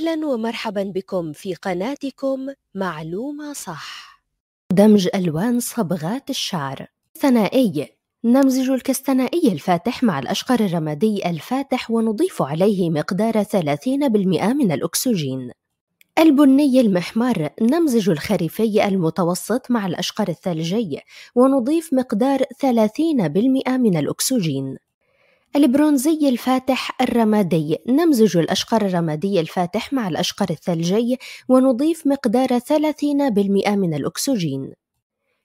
أهلا ومرحبا بكم في قناتكم معلومة صح دمج ألوان صبغات الشعر ثنائي نمزج الكستنائي الفاتح مع الأشقر الرمادي الفاتح ونضيف عليه مقدار 30% من الأكسجين البني المحمر نمزج الخريفي المتوسط مع الأشقر الثلجي ونضيف مقدار 30% من الأكسجين البرونزي الفاتح الرمادي نمزج الأشقر الرمادي الفاتح مع الأشقر الثلجي ونضيف مقدار 30% من الأكسجين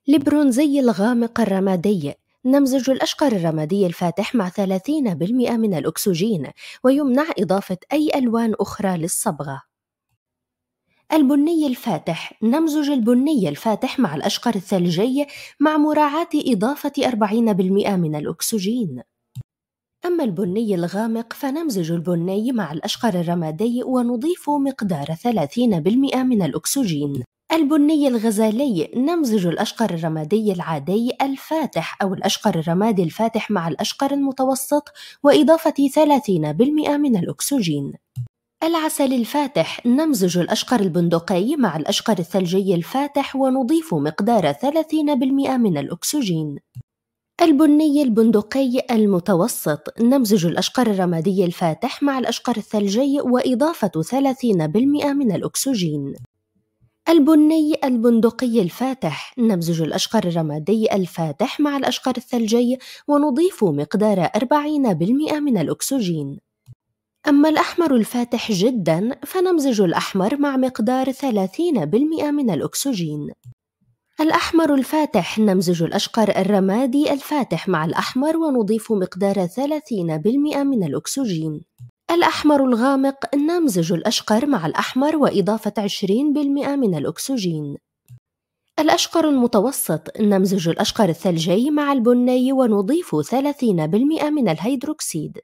البرونزي الغامق الرمادي نمزج الأشقر الرمادي الفاتح مع 30% من الأكسجين ويمنع إضافة أي ألوان أخرى للصبغة البني الفاتح نمزج البني الفاتح مع الأشقر الثلجي مع مراعاة إضافة 40% من الأكسجين أما البني الغامق فنمزج البني مع الأشقر الرمادي ونضيف مقدار 30% من الأكسجين البني الغزالي نمزج الأشقر الرمادي العادي الفاتح أو الأشقر الرمادي الفاتح مع الأشقر المتوسط وإضافة 30% من الأكسجين العسل الفاتح نمزج الأشقر البندقي مع الأشقر الثلجي الفاتح ونضيف مقدار 30% من الأكسجين البني البندقي المتوسط نمزج الأشقر الرمادي الفاتح مع الأشقر الثلجي وإضافة 30% من الأكسجين البني البندقي الفاتح نمزج الأشقر الرمادي الفاتح مع الأشقر الثلجي ونضيف مقدار 40% من الأكسجين أما الأحمر الفاتح جدا فنمزج الأحمر مع مقدار 30% من الأكسجين الأحمر الفاتح نمزج الأشقر الرمادي الفاتح مع الأحمر ونضيف مقدار 30% من الأكسجين الأحمر الغامق نمزج الأشقر مع الأحمر وإضافة 20% من الأكسجين الأشقر المتوسط نمزج الأشقر الثلجي مع البني ونضيف 30% من الهيدروكسيد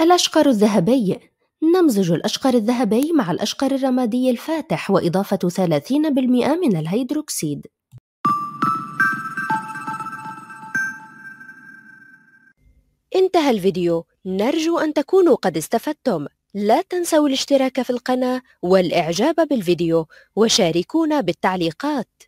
الأشقر الذهبي نمزج الأشقر الذهبي مع الأشقر الرمادي الفاتح وإضافة 30% من الهيدروكسيد انتهى الفيديو نرجو أن تكونوا قد استفدتم لا تنسوا الاشتراك في القناة والإعجاب بالفيديو وشاركونا بالتعليقات